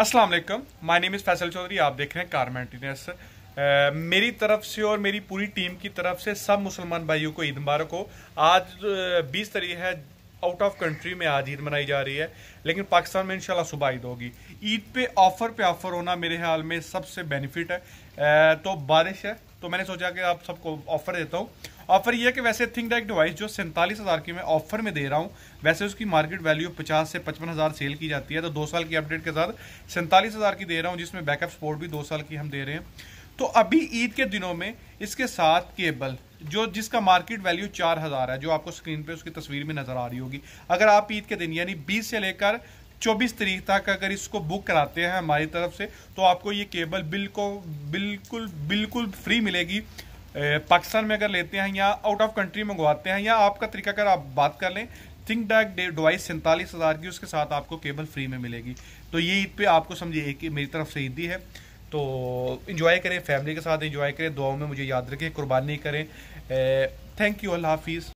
असलम वालेकुम my name is Faisal Chaudhary आप देख रहे हैं कार मेंटेनेंस uh, मेरी तरफ से और मेरी पूरी टीम की तरफ से सब मुसलमान भाइयों को ईद मुबारक हो आज uh, बीस तारीख है आउट ऑफ कंट्री में आज ईद मनाई जा रही है लेकिन पाकिस्तान में इंशाल्लाह सुबह ईद होगी ईद पे ऑफर पे ऑफर होना मेरे ख्याल में सबसे बेनिफिट है uh, तो बारिश है तो मैंने सोचा कि आप सबको ऑफर देता हूँ ऑफर यह कि वैसे थिंक डेक डिवाइस जो सैंतालीस हज़ार की मैं ऑफर में दे रहा हूँ वैसे उसकी मार्केट वैल्यू पचास से पचपन हज़ार सेल की जाती है तो दो साल की अपडेट के साथ सैंतालीस हज़ार की दे रहा हूँ जिसमें बैकअप सपोर्ट भी दो साल की हम दे रहे हैं तो अभी ईद के दिनों में इसके साथ केबल जो जिसका मार्केट वैल्यू चार हज़ार है जो आपको स्क्रीन पे उसकी तस्वीर में नज़र आ रही होगी अगर आप ईद के दिन यानी बीस से लेकर चौबीस तारीख तक अगर इसको बुक कराते हैं हमारी तरफ से तो आपको ये केबल बिल्कुल बिल्कुल बिल्कुल फ्री मिलेगी पाकिस्तान में अगर लेते हैं या आउट ऑफ कंट्री मंगवाते हैं या आपका तरीका कर आप बात कर लें थिंक डैक डिवाइस सैंतालीस हज़ार की उसके साथ आपको केबल फ्री में मिलेगी तो ये ईद पे आपको समझिए एक मेरी तरफ से ईदी है तो इन्जॉय करें फैमिली के साथ इन्जॉय करें दुआओं में मुझे याद रखें कुर्बानी करें थैंक यू अल्लाह हाफिज़